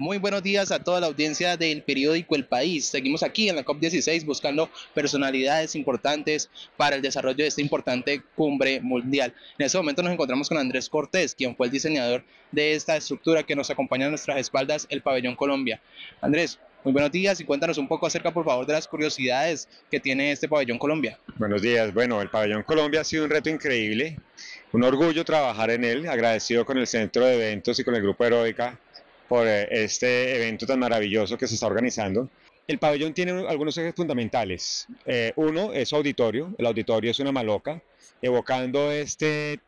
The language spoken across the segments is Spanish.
Muy buenos días a toda la audiencia del periódico El País. Seguimos aquí en la COP16 buscando personalidades importantes para el desarrollo de esta importante cumbre mundial. En este momento nos encontramos con Andrés Cortés, quien fue el diseñador de esta estructura que nos acompaña a nuestras espaldas, el Pabellón Colombia. Andrés, muy buenos días y cuéntanos un poco acerca, por favor, de las curiosidades que tiene este Pabellón Colombia. Buenos días. Bueno, el Pabellón Colombia ha sido un reto increíble, un orgullo trabajar en él, agradecido con el Centro de Eventos y con el Grupo Heroica por eh, este evento tan maravilloso que se está organizando. El pabellón tiene algunos ejes fundamentales. Eh, uno es auditorio, el auditorio es una maloca, evocando este,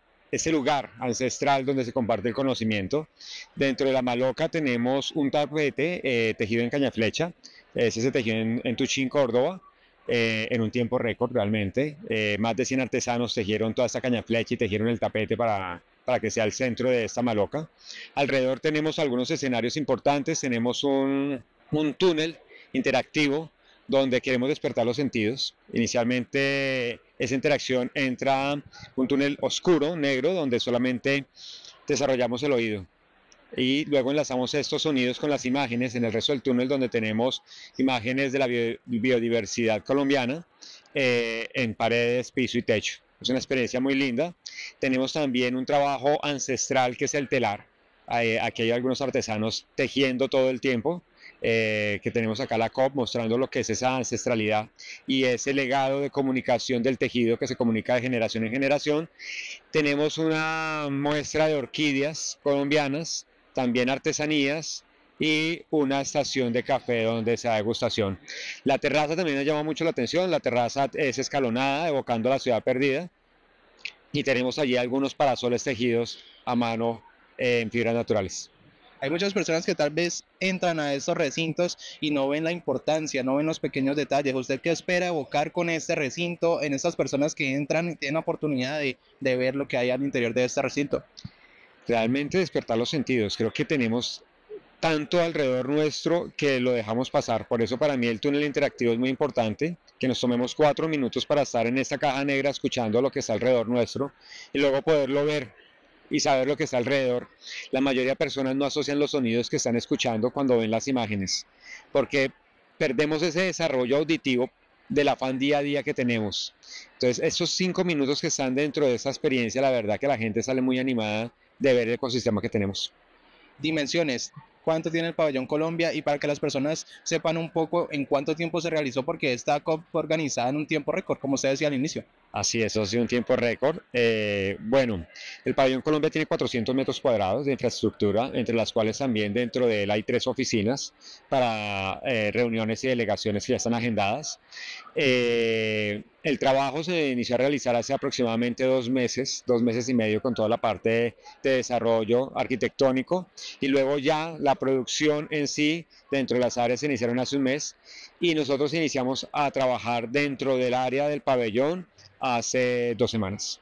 lugar ancestral donde se comparte el conocimiento. Dentro de la maloca tenemos un tapete eh, tejido en caña flecha, ese se tejió en, Tuchín, Córdoba, en un tiempo récord realmente. más de 100 artesanos tejieron toda esta caña flecha y tejieron el tapete para, para que sea el centro de esta maloca. Alrededor tenemos algunos escenarios importantes, tenemos un, túnel interactivo donde queremos despertar los sentidos. Inicialmente esa interacción entra un túnel oscuro, negro, donde solamente desarrollamos el oído. Y luego enlazamos estos sonidos con las imágenes en el resto del túnel donde tenemos imágenes de la biodiversidad colombiana eh, en paredes, piso y techo. Es una experiencia muy linda. Tenemos también un trabajo ancestral que es el telar. Aquí hay algunos artesanos tejiendo todo el tiempo. Eh, que tenemos acá la COP mostrando lo que es esa ancestralidad y ese legado de comunicación del tejido que se comunica de generación en generación. Tenemos una muestra de orquídeas colombianas, también artesanías, y una estación de café donde se da degustación. La terraza también nos llama mucho la atención, la terraza es escalonada, evocando la ciudad perdida, y tenemos allí algunos parasoles tejidos a mano eh, en fibras naturales. Hay muchas personas que tal vez entran a estos recintos y no ven la importancia, no ven los pequeños detalles. ¿Usted qué espera evocar con este recinto en estas personas que entran y tienen oportunidad de, de ver lo que hay al interior de este recinto? Realmente despertar los sentidos. Creo que tenemos tanto alrededor nuestro que lo dejamos pasar. Por eso para mí el túnel interactivo es muy importante, que nos tomemos cuatro minutos para estar en esta caja negra escuchando lo que está alrededor nuestro y luego poderlo ver y saber lo que está alrededor. La mayoría de personas no asocian los sonidos que están escuchando cuando ven las imágenes, porque perdemos ese desarrollo auditivo del afán día a día que tenemos. Entonces, esos cinco minutos que están dentro de esa experiencia, la verdad que la gente sale muy animada de ver el ecosistema que tenemos. Dimensiones, cuánto tiene el pabellón Colombia y para que las personas sepan un poco en cuánto tiempo se realizó, porque está COP organizada en un tiempo récord, como usted decía al inicio. Así es, ha sido un tiempo récord. Eh, bueno, el pabellón Colombia tiene 400 metros cuadrados de infraestructura, entre las cuales también dentro de él hay tres oficinas para eh, reuniones y delegaciones que ya están agendadas. Eh, el trabajo se inició a realizar hace aproximadamente dos meses, dos meses y medio con toda la parte de, desarrollo arquitectónico y luego ya la producción en sí dentro de las áreas se iniciaron hace un mes y nosotros iniciamos a trabajar dentro del área del pabellón hace dos semanas.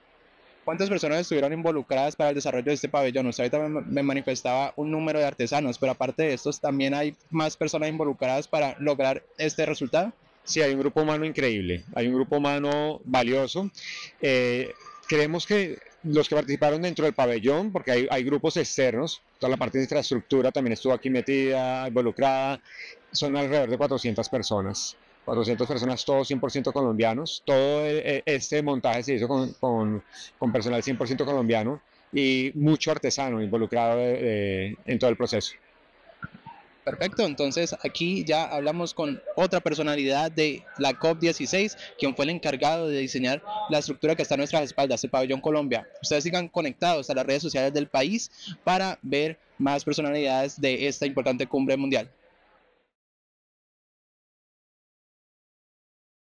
¿Cuántas personas estuvieron involucradas para el desarrollo de este pabellón? ahorita me manifestaba un número de artesanos, pero aparte de estos, ¿también hay más personas involucradas para lograr este resultado? Sí, hay un grupo humano increíble, hay un grupo humano valioso. Eh, creemos que los que participaron dentro del pabellón, porque hay, grupos externos, toda la parte de infraestructura también estuvo aquí metida, involucrada, son alrededor de 400 personas. 400 personas, todos 100% colombianos. Todo eh, eh, este montaje se hizo con, personal 100% colombiano y mucho artesano involucrado en todo el proceso perfecto. Entonces aquí ya hablamos con otra personalidad de la COP16, quien fue el encargado de diseñar la estructura que está a nuestras espaldas, el pabellón Colombia. Ustedes sigan conectados a las redes sociales del país para ver más personalidades de esta importante cumbre mundial.